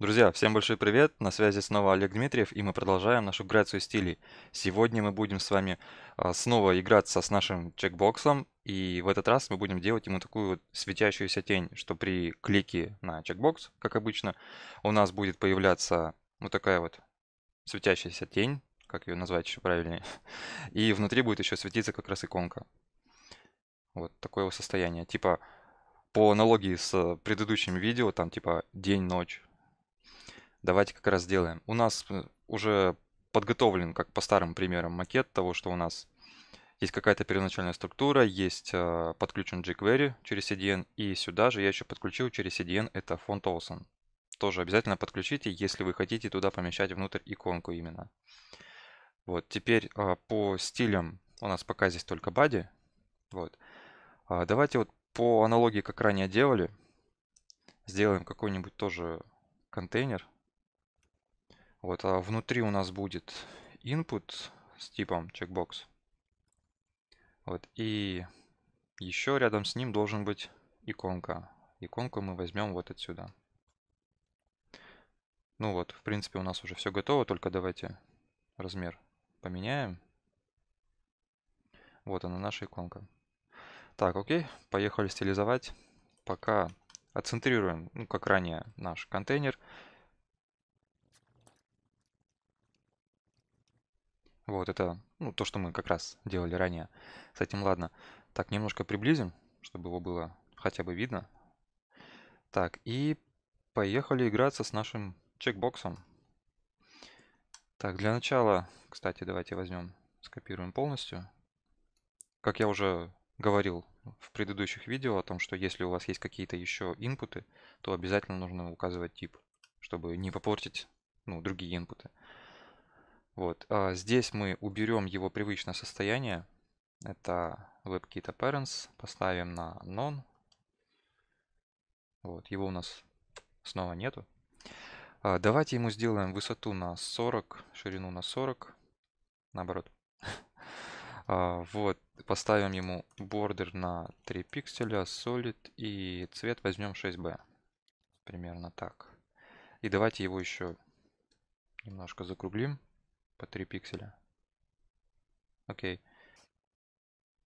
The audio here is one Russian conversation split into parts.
Друзья, всем большой привет, на связи снова Олег Дмитриев и мы продолжаем нашу грацию стилей. Сегодня мы будем с вами а, снова играться с нашим чекбоксом и в этот раз мы будем делать ему такую светящуюся тень, что при клике на чекбокс, как обычно, у нас будет появляться вот такая вот светящаяся тень, как ее назвать еще правильнее, и внутри будет еще светиться как раз иконка. Вот такое состояние, типа по аналогии с предыдущим видео, там типа день-ночь давайте как раз сделаем. У нас э, уже подготовлен, как по старым примерам, макет того, что у нас есть какая-то первоначальная структура, есть э, подключен jQuery через CDN, и сюда же я еще подключил через CDN, это фонд Olsen. Тоже обязательно подключите, если вы хотите туда помещать внутрь иконку именно. Вот, теперь э, по стилям у нас пока здесь только body. Вот. А, давайте вот по аналогии, как ранее делали, сделаем какой-нибудь тоже контейнер. Вот, а внутри у нас будет input с типом чекбокс. Вот, и еще рядом с ним должен быть иконка. Иконку мы возьмем вот отсюда. Ну вот, в принципе, у нас уже все готово, только давайте размер поменяем. Вот она, наша иконка. Так, окей, поехали стилизовать. Пока отцентрируем, ну, как ранее, наш контейнер. Вот это ну, то, что мы как раз делали ранее. С этим ладно. Так, немножко приблизим, чтобы его было хотя бы видно. Так, и поехали играться с нашим чекбоксом. Так, для начала, кстати, давайте возьмем, скопируем полностью. Как я уже говорил в предыдущих видео о том, что если у вас есть какие-то еще инпуты, то обязательно нужно указывать тип, чтобы не попортить ну, другие инпуты. Вот, а здесь мы уберем его привычное состояние. Это WebKit Appearance, поставим на None. Вот, его у нас снова нету. А, давайте ему сделаем высоту на 40, ширину на 40, наоборот. а, вот, поставим ему border на 3 пикселя, solid и цвет возьмем 6B. Примерно так. И давайте его еще немножко закруглим по 3 пикселя. Окей.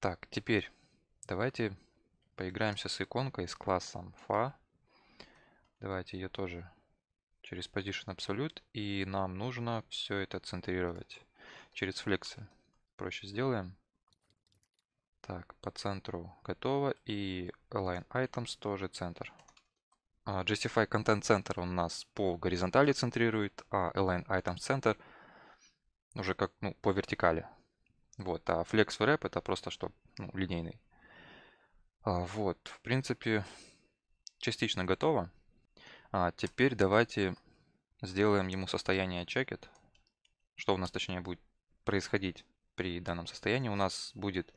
Так, теперь давайте поиграемся с иконкой, с классом fa. Давайте ее тоже через Position Absolute. И нам нужно все это центрировать через флексы. Проще сделаем. Так, по центру готово. И Align Items тоже центр. А, justify Content Center у нас по горизонтали центрирует, а Align Items Center – уже как ну, по вертикали. Вот, а flex wrap это просто что? Ну, линейный. А, вот, в принципе, частично готово. А теперь давайте сделаем ему состояние чекет. Что у нас точнее будет происходить при данном состоянии? У нас будет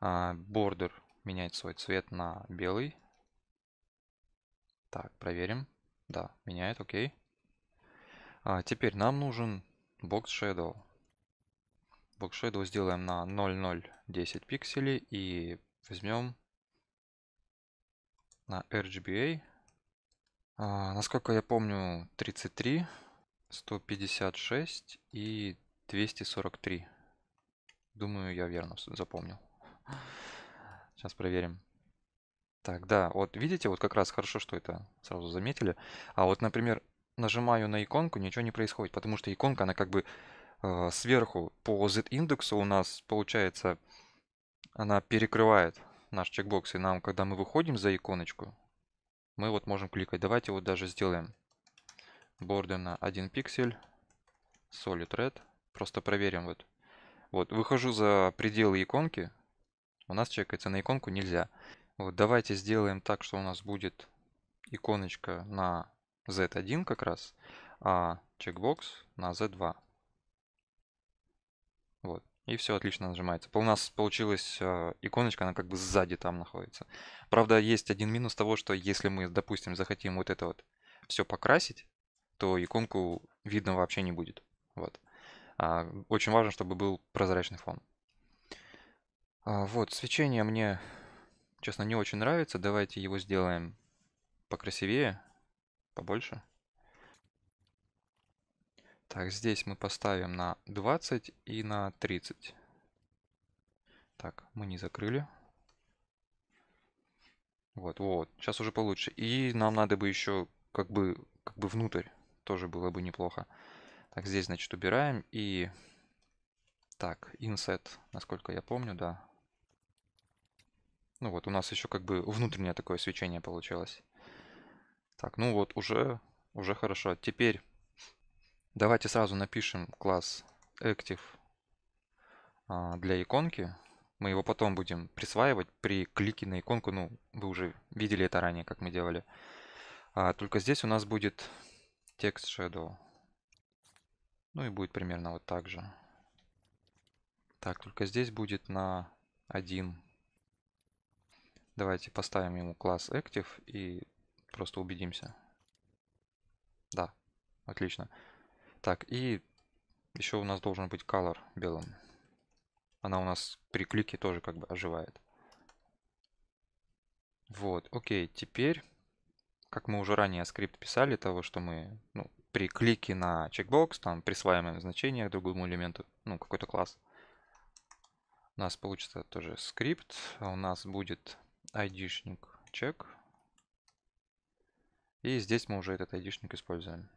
а, border менять свой цвет на белый. Так, проверим. Да, меняет, окей. А теперь нам нужен Box Shadow. Box Shadow сделаем на 0,010 пикселей и возьмем на RGBA. А, насколько я помню, 33, 156 и 243. Думаю, я верно запомнил. Сейчас проверим. Так, да, вот видите, вот как раз хорошо, что это сразу заметили. А вот, например, нажимаю на иконку, ничего не происходит, потому что иконка, она как бы э, сверху по Z-индексу у нас, получается, она перекрывает наш чекбокс, и нам, когда мы выходим за иконочку, мы вот можем кликать. Давайте вот даже сделаем border на 1 пиксель, solid red, просто проверим вот. Вот, выхожу за пределы иконки, у нас чекается на иконку нельзя. Вот, давайте сделаем так, что у нас будет иконочка на Z1 как раз, а чекбокс на Z2. Вот. И все отлично нажимается. У нас получилась а, иконочка, она как бы сзади там находится. Правда, есть один минус того, что если мы, допустим, захотим вот это вот все покрасить, то иконку видно вообще не будет. Вот. А, очень важно, чтобы был прозрачный фон. А, вот, свечение мне, честно, не очень нравится. Давайте его сделаем покрасивее. Побольше? Так, здесь мы поставим на 20 и на 30. Так, мы не закрыли. Вот, вот, сейчас уже получше. И нам надо бы еще как бы, как бы внутрь, тоже было бы неплохо. Так, здесь, значит, убираем и... Так, inset, насколько я помню, да. Ну вот, у нас еще как бы внутреннее такое свечение получилось. Так, ну вот, уже, уже хорошо. Теперь давайте сразу напишем класс active а, для иконки. Мы его потом будем присваивать при клике на иконку. Ну, вы уже видели это ранее, как мы делали. А, только здесь у нас будет текст shadow. Ну и будет примерно вот так же. Так, только здесь будет на 1. Давайте поставим ему класс active и просто убедимся. Да, отлично. Так, и еще у нас должен быть color белым. Она у нас при клике тоже как бы оживает. Вот, окей, теперь, как мы уже ранее скрипт писали, того, что мы ну, при клике на чекбокс, там присваиваем значение к другому элементу, ну, какой-то класс. У нас получится тоже скрипт, а у нас будет id-шник чек. И здесь мы уже этот айдишник используем.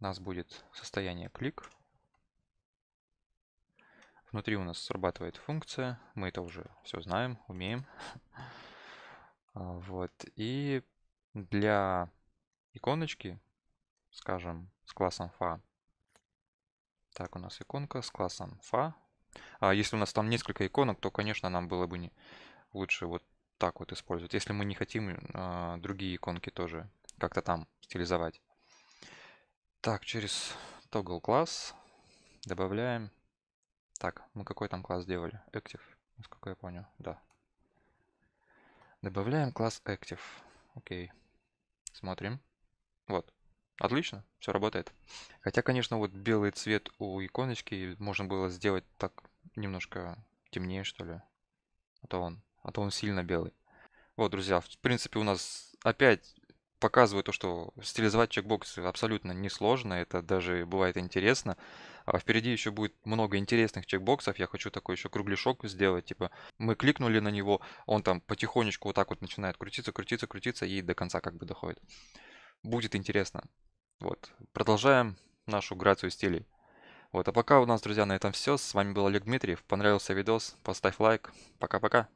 У нас будет состояние клик. Внутри у нас срабатывает функция. Мы это уже все знаем, умеем. А, вот. И для иконочки, скажем, с классом fa. Так, у нас иконка с классом fa. А если у нас там несколько иконок, то, конечно, нам было бы не... лучше вот так вот использовать, если мы не хотим э, другие иконки тоже как-то там стилизовать. Так, через toggle класс добавляем. Так, мы какой там класс делали? Active, насколько я понял, да. Добавляем класс Active. Окей. Смотрим. Вот. Отлично, все работает. Хотя, конечно, вот белый цвет у иконочки можно было сделать так немножко темнее, что ли. А то он а то он сильно белый. Вот, друзья, в принципе, у нас опять показывает то, что стилизовать чекбоксы абсолютно несложно, это даже бывает интересно. А впереди еще будет много интересных чекбоксов, я хочу такой еще кругляшок сделать, типа мы кликнули на него, он там потихонечку вот так вот начинает крутиться, крутиться, крутиться и до конца как бы доходит. Будет интересно. Вот, продолжаем нашу грацию стилей. Вот, а пока у нас, друзья, на этом все. С вами был Олег Дмитриев. Понравился видос, поставь лайк. Пока-пока.